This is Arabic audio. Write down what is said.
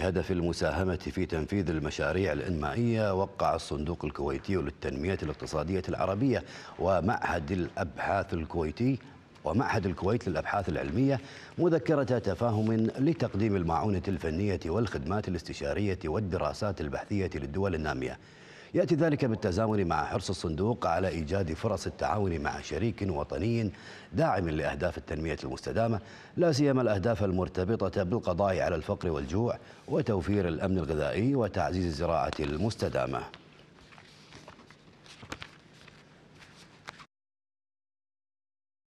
بهدف المساهمة في تنفيذ المشاريع الإنمائية وقع الصندوق الكويتي للتنمية الاقتصادية العربية ومعهد الأبحاث الكويتي ومعهد الكويت للأبحاث العلمية مذكرة تفاهم لتقديم المعونة الفنية والخدمات الاستشارية والدراسات البحثية للدول النامية يأتي ذلك بالتزامن مع حرص الصندوق على إيجاد فرص التعاون مع شريك وطني داعم لأهداف التنمية المستدامة لا سيما الأهداف المرتبطة بالقضاء على الفقر والجوع وتوفير الأمن الغذائي وتعزيز الزراعة المستدامة